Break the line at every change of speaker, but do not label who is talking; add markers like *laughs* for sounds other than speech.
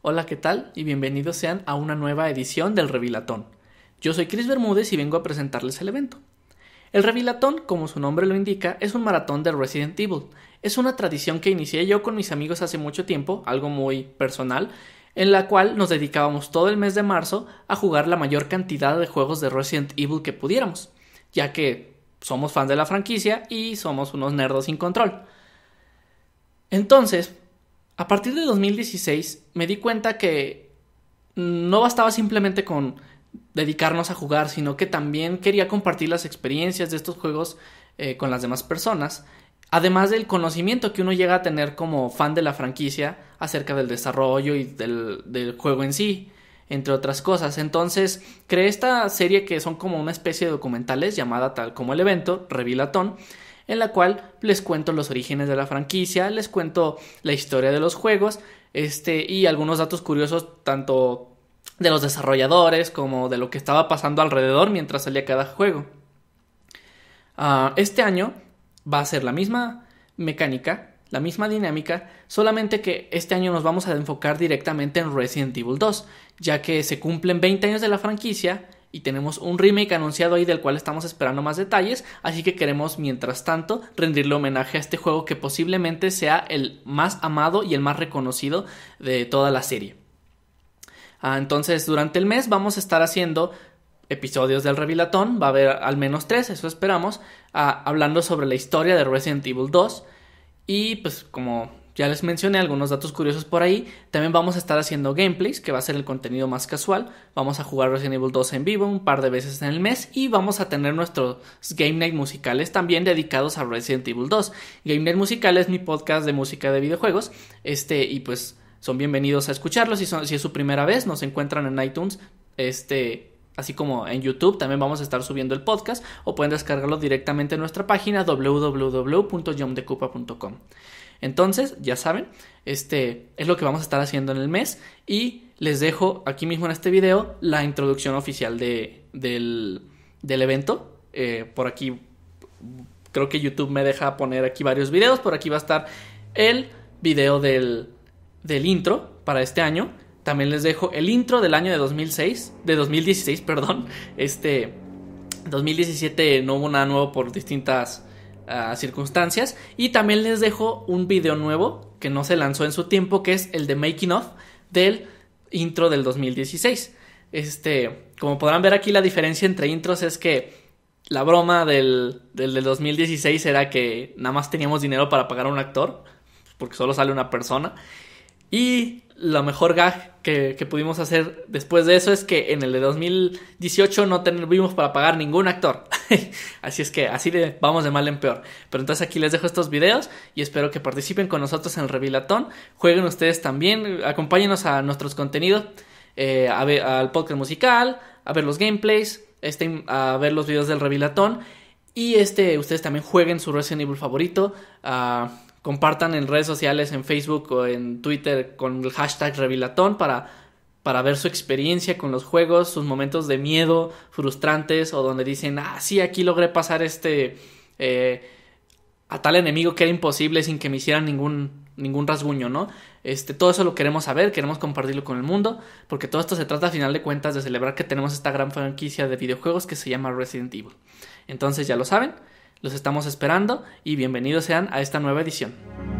Hola, ¿qué tal? Y bienvenidos sean a una nueva edición del Revilatón. Yo soy Chris Bermúdez y vengo a presentarles el evento. El Revilatón, como su nombre lo indica, es un maratón de Resident Evil. Es una tradición que inicié yo con mis amigos hace mucho tiempo, algo muy personal, en la cual nos dedicábamos todo el mes de marzo a jugar la mayor cantidad de juegos de Resident Evil que pudiéramos, ya que somos fans de la franquicia y somos unos nerdos sin control. Entonces, a partir de 2016 me di cuenta que no bastaba simplemente con dedicarnos a jugar, sino que también quería compartir las experiencias de estos juegos eh, con las demás personas, además del conocimiento que uno llega a tener como fan de la franquicia acerca del desarrollo y del, del juego en sí, entre otras cosas. Entonces, creé esta serie que son como una especie de documentales llamada tal como el evento, Revilatón, en la cual les cuento los orígenes de la franquicia, les cuento la historia de los juegos, este, y algunos datos curiosos tanto de los desarrolladores como de lo que estaba pasando alrededor mientras salía cada juego. Ah, este año va a ser la misma mecánica, la misma dinámica, solamente que este año nos vamos a enfocar directamente en Resident Evil 2, ya que se cumplen 20 años de la franquicia y tenemos un remake anunciado ahí del cual estamos esperando más detalles, así que queremos mientras tanto rendirle homenaje a este juego que posiblemente sea el más amado y el más reconocido de toda la serie. Ah, entonces durante el mes vamos a estar haciendo episodios del Revilatón, va a haber al menos tres, eso esperamos, ah, hablando sobre la historia de Resident Evil 2 y pues como ya les mencioné algunos datos curiosos por ahí. También vamos a estar haciendo gameplays, que va a ser el contenido más casual. Vamos a jugar Resident Evil 2 en vivo un par de veces en el mes y vamos a tener nuestros Game Night musicales también dedicados a Resident Evil 2. Game Night Musical es mi podcast de música de videojuegos. Este, y pues son bienvenidos a escucharlos Si, si es su primera vez, nos encuentran en iTunes. Este, Así como en YouTube también vamos a estar subiendo el podcast o pueden descargarlo directamente en nuestra página www.yomdecupa.com. Entonces, ya saben, este es lo que vamos a estar haciendo en el mes y les dejo aquí mismo en este video la introducción oficial del, evento. Eh, por aquí creo que YouTube me deja poner aquí varios videos, por aquí va a estar el video del, del intro para este año también les dejo el intro del año de 2006, de 2016, perdón. Este 2017 no hubo nada nuevo por distintas ah, circunstancias y también les dejo un video nuevo que no se lanzó en su tiempo, que es el de making of del intro del 2016. Este, como podrán ver aquí la diferencia entre intros es que la broma del, del, del 2016 era que nada más teníamos dinero para pagar a un actor, porque solo sale una persona. Y lo mejor gag que, que, pudimos hacer después de eso es que en el de 2018 no tuvimos para pagar ningún actor. *laughs* así es que así vamos de mal en peor. Pero entonces aquí les dejo estos videos y espero que participen con nosotros en el Revilatón. Jueguen ustedes también, acompáñenos a nuestros contenidos, eh, a ver, al podcast musical, a ver los gameplays, este, a ver los videos del Revilatón. Y este, ustedes también jueguen su Resident Evil favorito. Ah, compartan en redes sociales, en Facebook o en Twitter con el hashtag Revilatón para, para ver su experiencia con los juegos, sus momentos de miedo, frustrantes o donde dicen, ah, sí, aquí logré pasar este... Eh, a tal enemigo que era imposible sin que me hicieran ningún, ningún rasguño, ¿no? Este, todo eso lo queremos saber, queremos compartirlo con el mundo, porque todo esto se trata a final de cuentas de celebrar que tenemos esta gran franquicia de videojuegos que se llama Resident Evil. Entonces ya lo saben, los estamos esperando y bienvenidos sean a esta nueva edición.